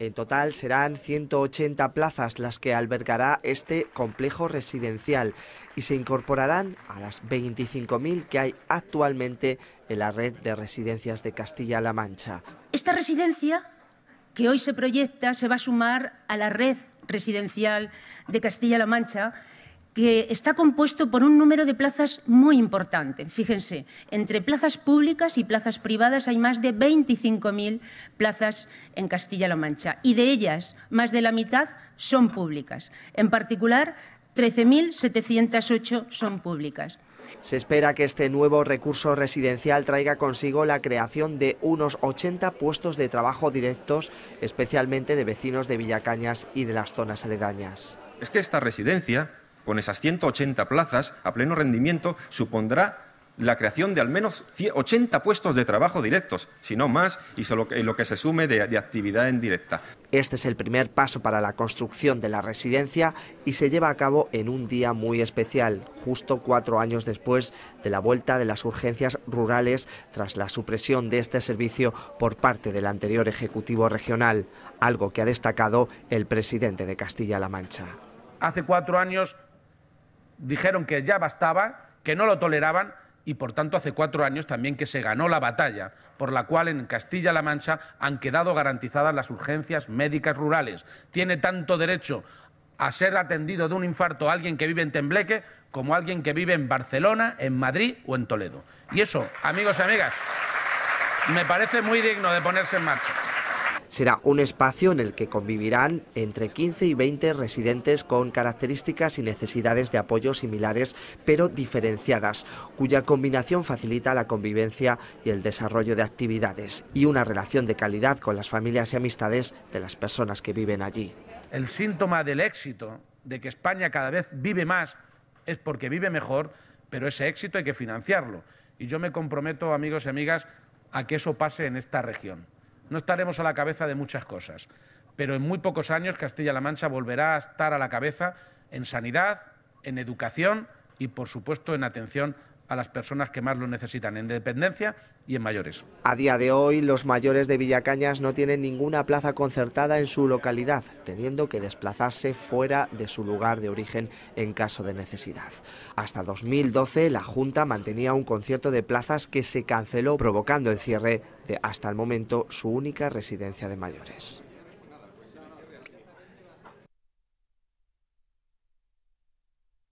En total serán 180 plazas las que albergará este complejo residencial y se incorporarán a las 25.000 que hay actualmente en la red de residencias de Castilla-La Mancha. Esta residencia que hoy se proyecta se va a sumar a la red residencial de Castilla-La Mancha que está compuesto por un número de plazas muy importante. Fíjense, entre plazas públicas y plazas privadas hay más de 25.000 plazas en Castilla-La Mancha y de ellas más de la mitad son públicas. En particular, 13.708 son públicas. Se espera que este nuevo recurso residencial traiga consigo la creación de unos 80 puestos de trabajo directos, especialmente de vecinos de Villacañas y de las zonas aledañas. Es que esta residencia con esas 180 plazas a pleno rendimiento, supondrá la creación de al menos 80 puestos de trabajo directos, si no más, y solo lo que se sume de, actividad en directa. Este es el primer paso para la construcción de la residencia y se lleva a cabo en un día muy especial, justo cuatro años después de la vuelta de las urgencias rurales tras la supresión de este servicio por parte del anterior Ejecutivo Regional, algo que ha destacado el presidente de Castilla-La Mancha. Hace cuatro años dijeron que ya bastaba, que no lo toleraban y por tanto hace cuatro años también que se ganó la batalla, por la cual en Castilla-La Mancha han quedado garantizadas las urgencias médicas rurales. Tiene tanto derecho a ser atendido de un infarto alguien que vive en Tembleque como alguien que vive en Barcelona, en Madrid o en Toledo. Y eso, amigos y amigas, me parece muy digno de ponerse en marcha. Será un espacio en el que convivirán entre 15 y 20 residentes con características y necesidades de apoyo similares pero diferenciadas, cuya combinación facilita la convivencia y el desarrollo de actividades y una relación de calidad con las familias y amistades de las personas que viven allí. El síntoma del éxito de que España cada vez vive más es porque vive mejor, pero ese éxito hay que financiarlo. Y yo me comprometo, amigos y amigas, a que eso pase en esta región. No estaremos a la cabeza de muchas cosas, pero en muy pocos años Castilla-La Mancha volverá a estar a la cabeza en sanidad, en educación y, por supuesto, en atención a las personas que más lo necesitan en dependencia y en mayores. A día de hoy, los mayores de Villacañas no tienen ninguna plaza concertada en su localidad, teniendo que desplazarse fuera de su lugar de origen en caso de necesidad. Hasta 2012, la Junta mantenía un concierto de plazas que se canceló, provocando el cierre de hasta el momento su única residencia de mayores.